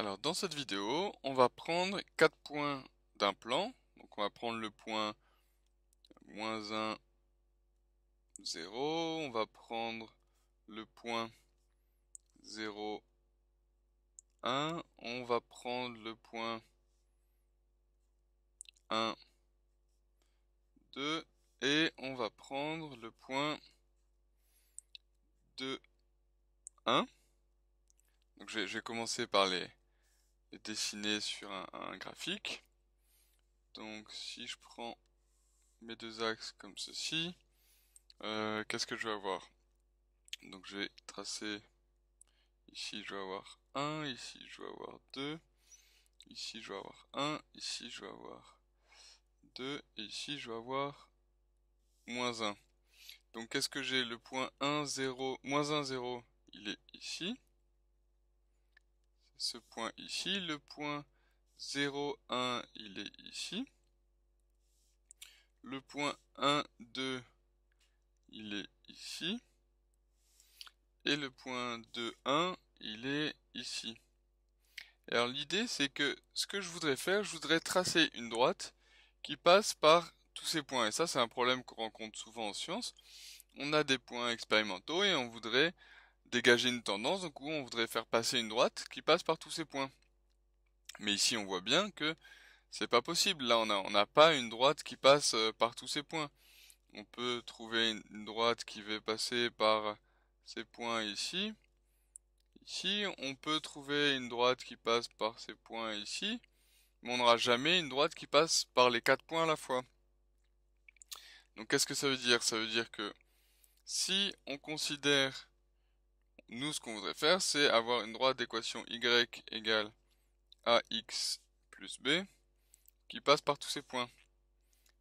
Alors dans cette vidéo, on va prendre quatre points d'un plan. Donc on va prendre le point moins 1, 0. On va prendre le point 0, 1. On va prendre le point 1, 2. Et on va prendre le point 2, 1. Donc je je commencer par les dessiné sur un, graphique. Donc si je prends mes deux axes comme ceci, euh, qu'est-ce que je vais avoir Donc je vais tracer, ici je vais avoir 1, ici je vais avoir 2, ici je vais avoir 1, ici je vais avoir 2, et ici je vais avoir moins 1. Donc qu'est-ce que j'ai Le point 1, 0, moins 1, 0, il est ici ce point ici. Le point 0, 1, il est ici. Le point 1, 2, il est ici. Et le point 2, 1, il est ici. alors l'idée, c'est que ce que je voudrais faire, je voudrais tracer une droite qui passe par tous ces points. Et ça, c'est un problème qu'on rencontre souvent en science. On a des points expérimentaux et on voudrait dégager une tendance, donc on voudrait faire passer une droite qui passe par tous ces points. Mais ici, on voit bien que c'est pas possible. Là, on n'a pas une droite qui passe euh, par tous ces points. On peut trouver une droite qui va passer par ces points ici. Ici, on peut trouver une droite qui passe par ces points ici. Mais on n'aura jamais une droite qui passe par les quatre points à la fois. Donc qu'est-ce que ça veut dire Ça veut dire que si on considère nous, ce qu'on voudrait faire, c'est avoir une droite d'équation y égale ax plus b qui passe par tous ces points.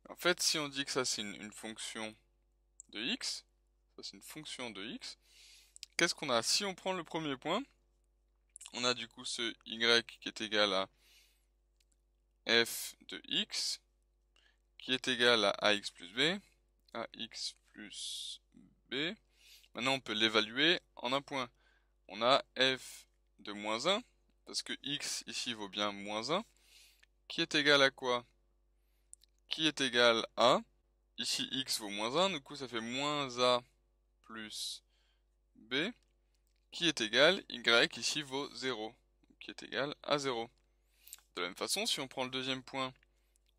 En fait, si on dit que ça c'est une, fonction de x, ça c'est une fonction de x, qu'est-ce qu'on a Si on prend le premier point, on a du coup ce y qui est égal à f de x, qui est égal à ax plus b, ax plus b, Maintenant, on peut l'évaluer en un point. On a f de moins 1, parce que x ici vaut bien moins 1, qui est égal à quoi Qui est égal à, ici x vaut moins 1, du coup ça fait moins a plus b, qui est égal, y ici vaut 0, qui est égal à 0. De la même façon, si on prend le deuxième point,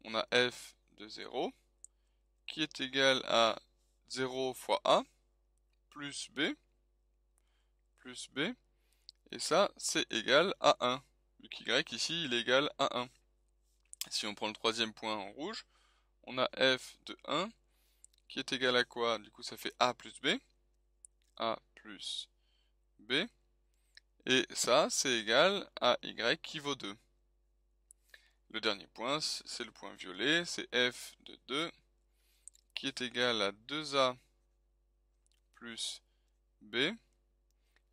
on a f de 0, qui est égal à 0 fois a, plus b plus b et ça c'est égal à 1 vu qu'y ici il est égal à 1 si on prend le troisième point en rouge on a f de 1 qui est égal à quoi du coup ça fait a plus b a plus b et ça c'est égal à y qui vaut 2 le dernier point c'est le point violet c'est f de 2 qui est égal à 2a plus B,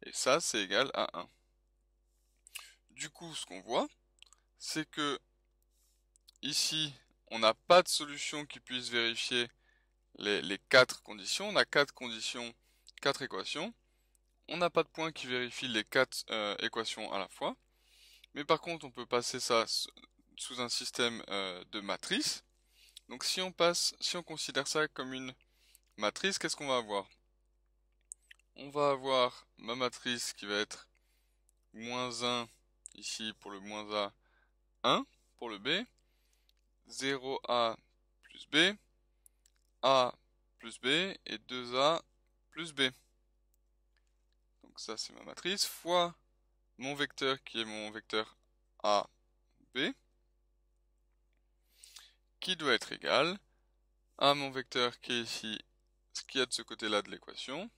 et ça c'est égal à 1. Du coup, ce qu'on voit, c'est que ici, on n'a pas de solution qui puisse vérifier les, 4 quatre conditions. On a quatre conditions, quatre équations. On n'a pas de point qui vérifie les quatre euh, équations à la fois. Mais par contre, on peut passer ça sous un système euh, de matrice. Donc si on passe, si on considère ça comme une matrice, qu'est-ce qu'on va avoir on va avoir ma matrice qui va être moins 1 ici pour le moins A, 1 pour le B, 0A plus B, A plus B et 2A plus B. Donc ça c'est ma matrice, fois mon vecteur qui est mon vecteur AB B, qui doit être égal à mon vecteur qui est ici, ce qu'il y a de ce côté-là de l'équation,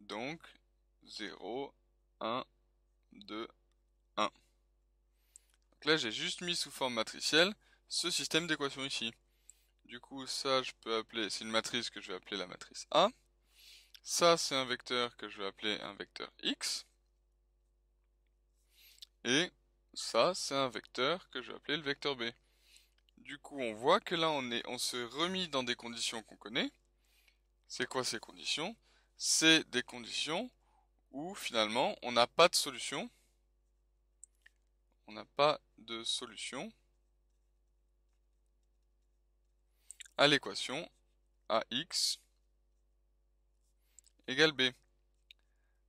donc 0, 1, 2, 1. là j'ai juste mis sous forme matricielle ce système d'équations ici. Du coup ça je peux appeler, c'est une matrice que je vais appeler la matrice A. Ça c'est un vecteur que je vais appeler un vecteur X. Et ça c'est un vecteur que je vais appeler le vecteur B. Du coup on voit que là on, est, on se remis dans des conditions qu'on connaît. C'est quoi ces conditions c'est des conditions où finalement on n'a pas de solution. On n'a pas de solution à l'équation ax égale b.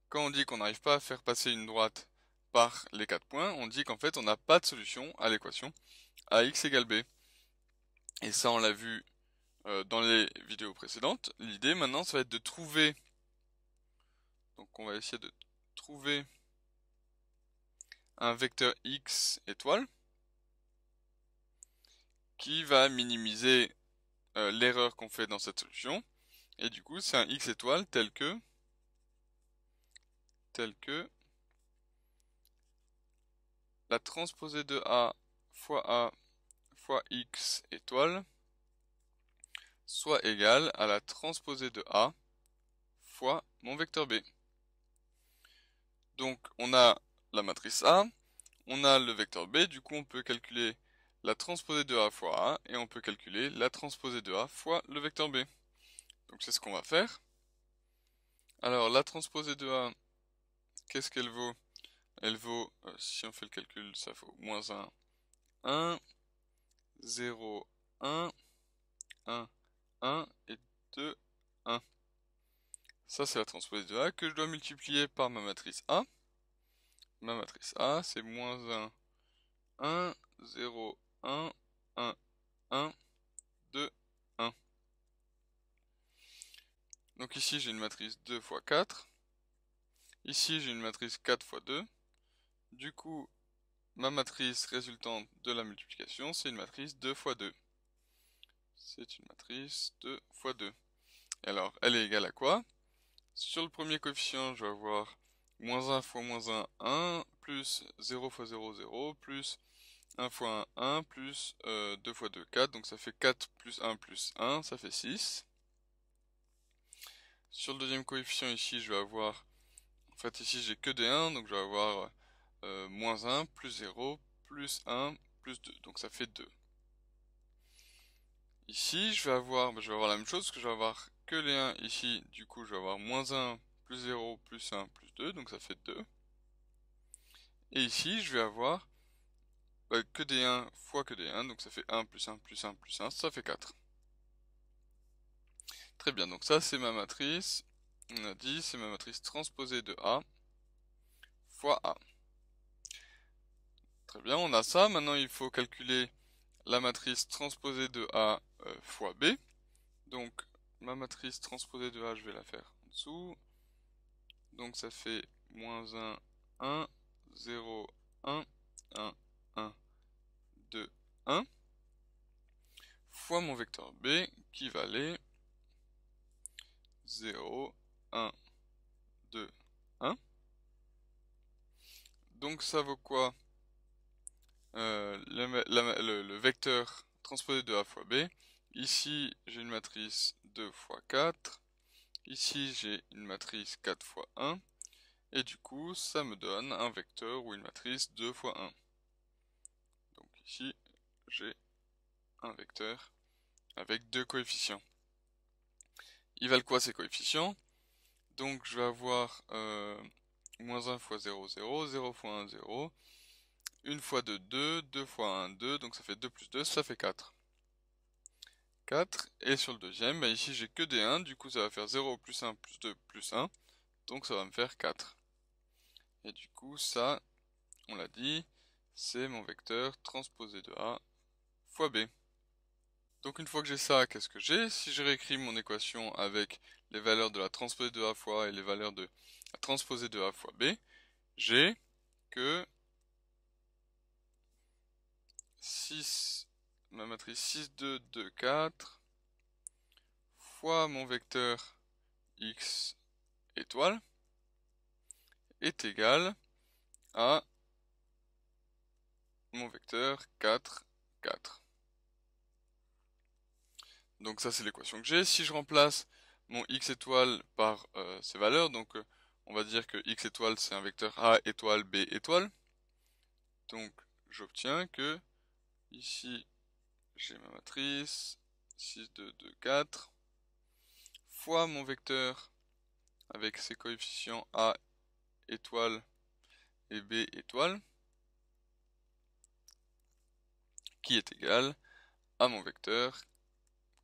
Quand on dit qu'on n'arrive pas à faire passer une droite par les quatre points, on dit qu'en fait on n'a pas de solution à l'équation ax égale b. Et ça on l'a vu euh, dans les vidéos précédentes. L'idée maintenant ça va être de trouver donc on va essayer de trouver un vecteur x étoile qui va minimiser euh, l'erreur qu'on fait dans cette solution. Et du coup, c'est un x étoile tel que tel que la transposée de a fois a fois x étoile soit égale à la transposée de a fois mon vecteur b. Donc on a la matrice A, on a le vecteur B, du coup on peut calculer la transposée de A fois A, et on peut calculer la transposée de A fois le vecteur B. Donc c'est ce qu'on va faire. Alors la transposée de A, qu'est-ce qu'elle vaut Elle vaut, euh, si on fait le calcul, ça vaut moins 1, 1, 0, 1, 1, 1 et 2, 1. Ça, c'est la transpose de A que je dois multiplier par ma matrice A. Ma matrice A, c'est moins 1, 1, 0, 1, 1, 1, 2, 1. Donc ici, j'ai une matrice 2 x 4. Ici, j'ai une matrice 4 x 2. Du coup, ma matrice résultante de la multiplication, c'est une matrice 2 x 2. C'est une matrice 2 x 2. Et alors, elle est égale à quoi sur le premier coefficient, je vais avoir moins 1 fois moins 1, 1, plus 0 fois 0, 0, plus 1 fois 1, 1, plus 2 euh, fois 2, 4. Donc ça fait 4 plus 1 plus 1, ça fait 6. Sur le deuxième coefficient ici, je vais avoir... En fait ici j'ai que des 1, donc je vais avoir euh, moins 1, plus 0, plus 1, plus 2. Donc ça fait 2. Ici, je vais avoir, bah, je vais avoir la même chose, parce que je vais avoir que les 1 ici, du coup je vais avoir moins 1, plus 0, plus 1, plus 2, donc ça fait 2. Et ici je vais avoir bah, que des 1 fois que des 1, donc ça fait 1 plus 1 plus 1 plus 1, ça fait 4. Très bien, donc ça c'est ma matrice, on a dit, c'est ma matrice transposée de A fois A. Très bien, on a ça, maintenant il faut calculer la matrice transposée de A euh, fois B. Donc ma matrice transposée de A, je vais la faire en dessous. Donc ça fait moins 1, 1, 0, 1, 1, 1, 2, 1, fois mon vecteur B qui va aller 0, 1, 2, 1. Donc ça vaut quoi euh, le, le, vecteur transposé de A fois B. Ici, j'ai une matrice 2 fois 4. Ici, j'ai une matrice 4 fois 1. Et du coup, ça me donne un vecteur ou une matrice 2 fois 1. Donc ici, j'ai un vecteur avec deux coefficients. Ils valent quoi ces coefficients Donc je vais avoir euh, moins 1 fois 0, 0, 0 fois 1, 0, 1 fois 2, 2, 2 fois 1, 2, donc ça fait 2 plus 2, ça fait 4. 4. Et sur le deuxième, bah, ici j'ai que des 1, du coup ça va faire 0 plus 1 plus 2 plus 1, donc ça va me faire 4. Et du coup ça, on l'a dit, c'est mon vecteur transposé de A fois B. Donc une fois que j'ai ça, qu'est-ce que j'ai Si je réécris mon équation avec les valeurs de la transposée de A fois A et les valeurs de la transposée de A fois B, j'ai que 6 ma matrice 6, 2, 2, 4 fois mon vecteur x étoile est égal à mon vecteur 4, 4. Donc ça c'est l'équation que j'ai. Si je remplace mon x étoile par ses euh, ces valeurs, donc euh, on va dire que x étoile c'est un vecteur A étoile B étoile, donc j'obtiens que ici j'ai ma matrice, 6, 2, 2, 4, fois mon vecteur avec ses coefficients A étoile et B étoile, qui est égal à mon vecteur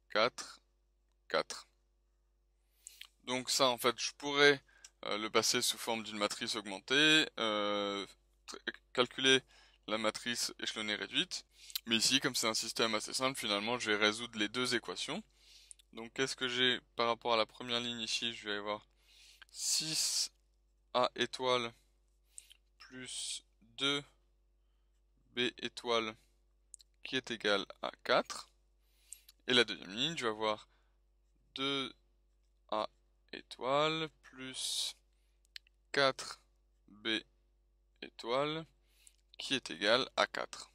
4, 4. Donc ça, en fait, je pourrais euh, le passer sous forme d'une matrice augmentée, euh, calculer la matrice échelonnée réduite. Mais ici, comme c'est un système assez simple, finalement, je vais résoudre les deux équations. Donc, qu'est-ce que j'ai par rapport à la première ligne ici Je vais avoir 6A étoile plus 2B étoile qui est égal à 4. Et la deuxième ligne, je vais avoir 2A étoile plus 4B étoile qui est égal à 4.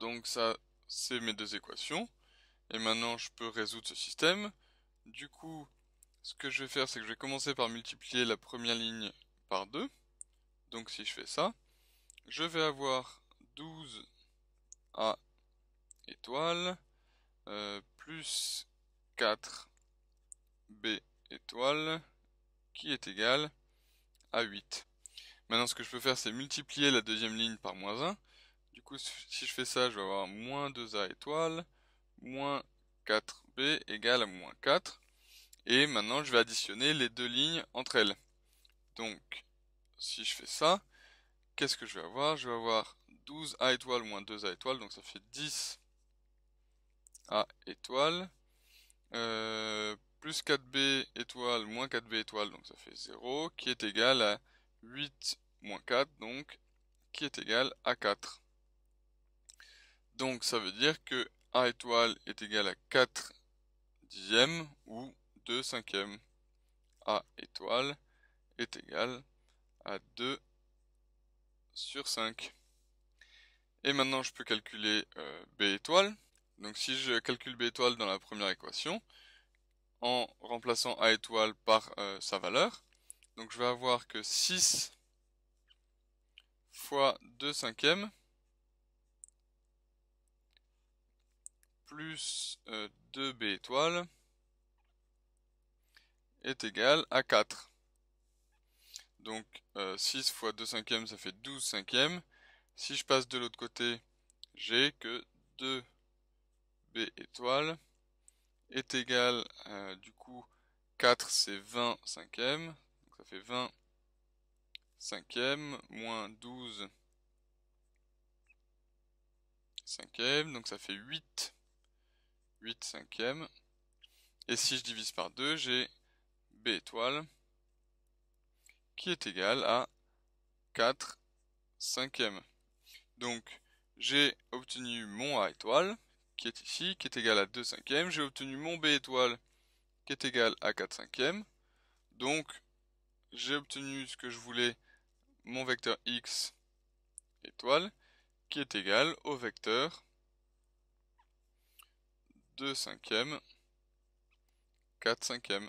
Donc ça, c'est mes deux équations. Et maintenant, je peux résoudre ce système. Du coup, ce que je vais faire, c'est que je vais commencer par multiplier la première ligne par 2. Donc si je fais ça, je vais avoir 12 a étoile euh, plus 4 b étoile qui est égal à 8. Maintenant, ce que je peux faire, c'est multiplier la deuxième ligne par moins 1. Du coup, si je fais ça, je vais avoir moins 2A étoile, moins 4B égale à moins 4. Et maintenant, je vais additionner les deux lignes entre elles. Donc, si je fais ça, qu'est-ce que je vais avoir Je vais avoir 12A étoile moins 2A étoile, donc ça fait 10A étoile, euh, plus 4B étoile moins 4B étoile, donc ça fait 0, qui est égal à 8 moins 4, donc, qui est égal à 4. Donc ça veut dire que A étoile est égal à 4 dixièmes ou 2 cinquièmes. A étoile est égal à 2 sur 5. Et maintenant je peux calculer euh, B étoile. Donc si je calcule B étoile dans la première équation, en remplaçant A étoile par euh, sa valeur, donc je vais avoir que 6 fois 2 cinquièmes plus 2b euh, étoiles est égal à 4. Donc 6 euh, fois 2 cinquièmes ça fait 12 cinquièmes. Si je passe de l'autre côté, j'ai que 2b étoiles est égal euh, du coup 4 c'est 20 cinquièmes ça fait 20 5 moins 12 5e donc ça fait 8 8 5e Et si je divise par 2, j'ai B étoile qui est égal à 4 5e Donc j'ai obtenu mon A étoile qui est ici, qui est égal à 2 5e J'ai obtenu mon B étoile qui est égal à 4 cinquièmes. Donc j'ai obtenu ce que je voulais, mon vecteur x étoile, qui est égal au vecteur 2 cinquième 4 cinquième.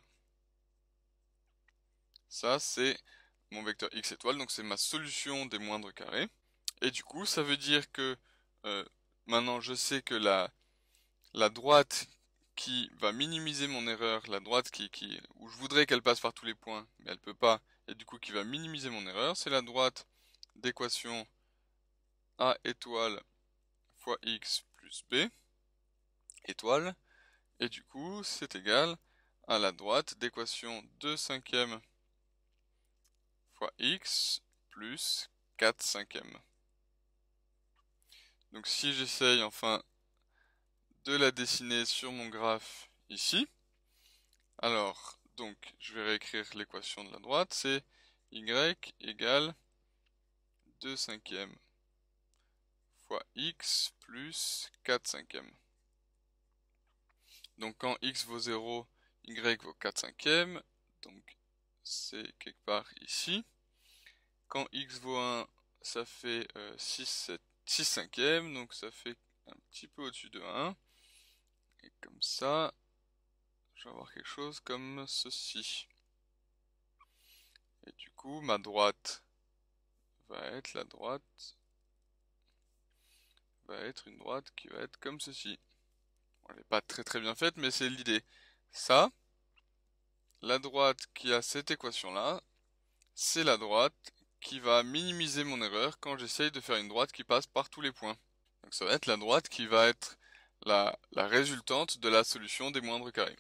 Ça, c'est mon vecteur x étoile, donc c'est ma solution des moindres carrés. Et du coup, ça veut dire que euh, maintenant je sais que la, la droite qui va minimiser mon erreur, la droite qui, qui où je voudrais qu'elle passe par tous les points, mais elle ne peut pas, et du coup qui va minimiser mon erreur, c'est la droite d'équation A étoile fois x plus b étoile, et du coup c'est égal à la droite d'équation 2 cinquièmes fois x plus 4 cinquièmes. Donc si j'essaye enfin de la dessiner sur mon graphe ici. Alors, donc, je vais réécrire l'équation de la droite. C'est y égale 2 cinquièmes fois x plus 4 cinquièmes. Donc quand x vaut 0, y vaut 4 cinquièmes. Donc c'est quelque part ici. Quand x vaut 1, ça fait 6, 7, 6 cinquièmes. Donc ça fait un petit peu au-dessus de 1. Et comme ça, je vais avoir quelque chose comme ceci. Et du coup, ma droite va être la droite, va être une droite qui va être comme ceci. elle n'est pas très très bien faite, mais c'est l'idée. Ça, la droite qui a cette équation-là, c'est la droite qui va minimiser mon erreur quand j'essaye de faire une droite qui passe par tous les points. Donc ça va être la droite qui va être la, résultante de la solution des moindres carrés.